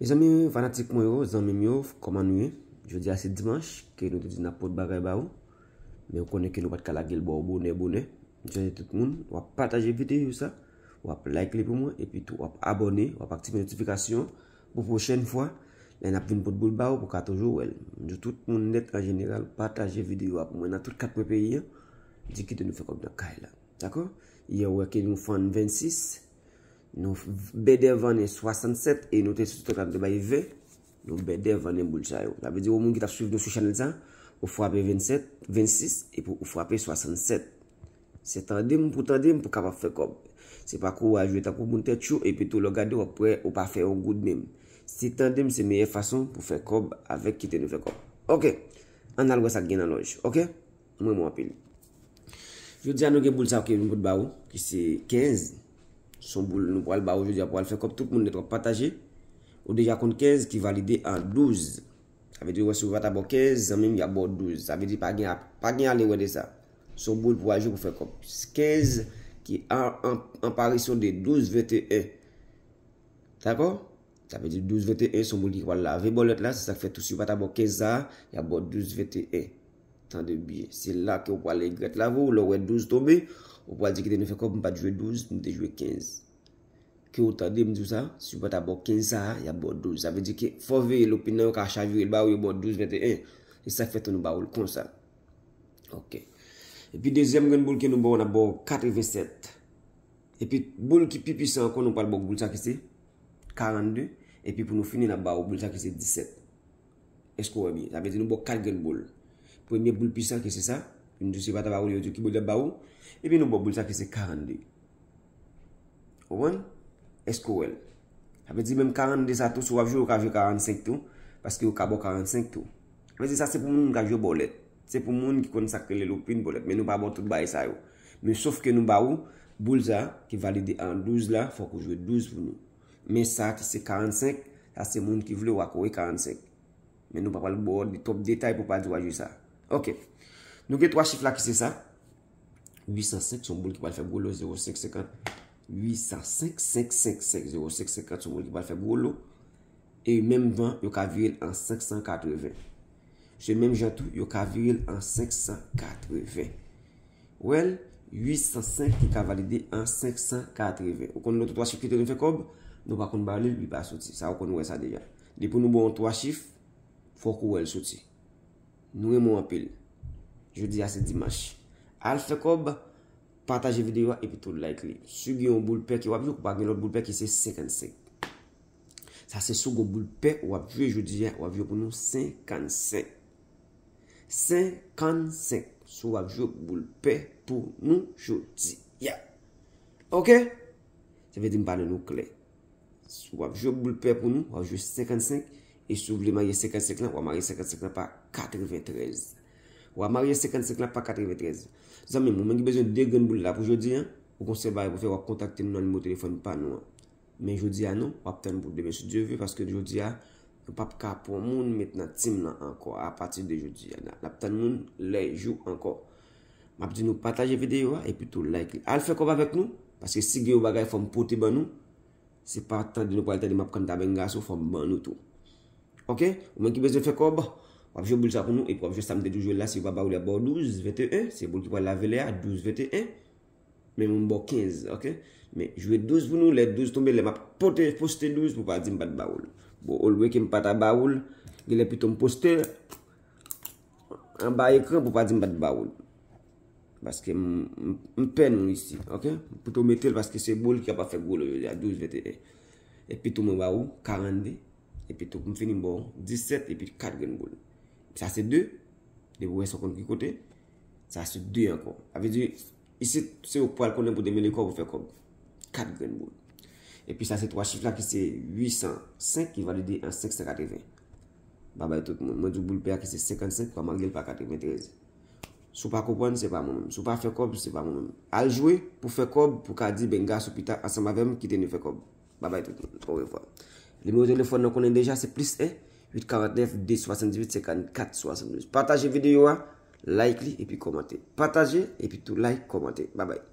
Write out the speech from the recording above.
E zami fanatik mwen yo, zami mwen yo, koman mwen, jodi ase dimanche, ke nou te vizina pot bagay ba ou Me ou konen ke nou pat kalagil bo ou bonè bonè bon, Je ane tout moun, wap pataje vide ou sa, wap like li pou mwen, e pi tou wap abone, wap aktive notifikasyon Pou pochene fwa, en ap vin pot boul ba ou pou katoujou wè Je tout moun net an general, pataje vide wap mwen a tout katwe peyi ya Dikite nou fekob nan kaj la, dako? Ye wè ke nou fan 26 Nou bedèv anè 67 E nou te stok anè de bay ve Nou bedèv anè mboulsa yo Dabe di ou moun ki tap suiv nou sou chanel sa Ou fwapè 26 E pou ou fwapè 67 Se tandem pou tandem pou kapap fwe kob Se pakou wajwe takou moun te chou E pi tou logade wapwe ou pa fwe ou goud mèm Se tandem se mèye fwason pou fwe kob Avèk kitè nou fwe kob Ok, anal wè sa gen anonj Ok, mwen mwen apil Jou di anon gen mboulsa wakè mbout ba ou Ki se kenzi Sonboul nou pou al ba oujou, di ap pou al fè kop, tout moun netrop patajé. Ou deja kon kez ki valide an 12. Sa vè di wè sou vata bo kez, an mèm ya bo 12. Sa vè di pa gen a le wè de sa. Sonboul pou ajou pou fè kop 15, ki an aparisyon de 12 vete e. Sa vè di 12 vete e, sonboul di wè la vè bolet la, sa fè tou sou vata bo kez a, ya bo 12 vete e. an de biye. Se la ki ou pa le gret la vo, ou lor we 12 tobe, ou pa di ki de ne fe kop m pa djwe 12, m de djwe 15. Ki ou ta de m di ou sa, si ou pa ta bo 15 sa, ya bo 12. Sa ve di ki, fò ve l'opinan yo ka chaviril ba ou yo bo 12, 21. E sa fèt an nou ba ou l'kon sa. Ok. E pi dezem gen boul ki nou ba ou na bo 87. E pi boul ki pi pisan kon nou pa l bo boul sa ki se, 42. E pi pou nou fini na ba ou boul sa ki se 17. E sko wè mi? Sa ve di nou bo 4 gen boul. Pwenye boul pisa ki se sa. Pwenye jousi pata ba ou li yojou ki boul da ba ou. Epi nou ba boul sa ki se 42. Owen? Esko el. Ape di men 42 sa tou sou avjou ou ka jou 45 tou. Paske ou ka bo 45 tou. Ape di sa se pou moun ka jou bolet. Se pou moun ki kon sakle lopin bolet. Men nou pa bon tout baye sa yo. Men souf ke nou ba ou. Boul sa ki valide an 12 la. Fok ou jou 12 pou nou. Men sa ki se 45. Sa se moun ki vle wakowe 45. Men nou pa pal boul di top detay pou pa jou a jou sa. Ok, nou gen 3 chif la ki se sa 805, son boul ki pal fe bolo 0550 805, 5, 5, 5, 0550 Son boul ki pal fe bolo E yon menm 20, yon ka viril an 580 Se menm jantou Yon ka viril an 580 Well 805 ki ka valide an 580 Ou konon nou te 3 chif ki te rin fe kob Nou pa konon bali, wi ou pa soti Sa ou konon we sa deja Depo nou bon 3 chif, fok ou wel soti Nou e moun apil. Jodi a se Dimash. Al se kob. Pataje videyo a epi tout like li. Su gen yon boulpe ki wap jou. Kwa gen yon boulpe ki se 55. Sa se sou go boulpe wap jou. E jodi a eh, wap jou pou nou 55. 55. Sou wap jou boulpe pou nou jodi a. Ok? Se ve di mbade nou kle. Sou wap jou boulpe pou nou. Wap jou 55. E sou vle marye 55 nan, wap marye 55 nan pa 93. Wap marye 55 nan pa 93. Zame moun, mwen ge bezon de gen boul la pou jodi an. Ou konser baye pou fè wap kontakte nou nan mou telefon pa nou an. Men jodi an nou, wap tan moun pou demen sou dieu vwe. Paske jodi an, nou pap ka pou moun met nan tim nan anko. A pati de jodi an. Wap tan moun, lè jou anko. Map di nou pataje videyo an, e pi tou like. Al fè kòp avèk nou, paske si geyo bagay fòm pote ban nou. Se patan di nou paletan di map kanda bengaso, fòm ban nou tou. Ok, ou men ki bezè fè kor, bo, wapjè boul sa kon nou, e pou wapjè sa mdèdou jwè la, si wap baoul yabou 12, 21, se boul ki wane la vele a, 12, 21, men moun bo 15, ok, men jwè 12 voun nou, lè 12 tombe, lè mapote, poste 12, pou pa di mbate baoul, bo, ou lwè ke mpata baoul, gè lè pito mposte, an ba ekran pou pa di mbate baoul, baske mpen ou isi, ok, pito metel baske se bol ki a pa fè goul, 12, 21, e pito mba ou, 42, Epi touk m fenim bon, 17 epi 4 gen bol. Sa se 2, de pou wè son kon ki kote, sa se 2 an kon. A ve di, isi se ou pou al konen pou demen le kon pou fè kob. 4 gen bol. Epi sa se 3 chif la ki se 805, ki valide en 5 se 80. Baba eto tout moun. Mwen di ou bou l per ki se 55, pou a man gel pa 8013. Sou pa kokoan, se pa moun. Sou pa fè kob, se pa moun. Al joué, pou fè kob, pou ka di bè nga sou pita, an sa mavem, ki teni fè kob. Baba eto tout moun. Ouwe bon, fwa. Li mou telefon nou konen deja se plis e. 849-278-5462. Pataje videyo a. Like li epi komante. Pataje epi tout like komante. Ba bay.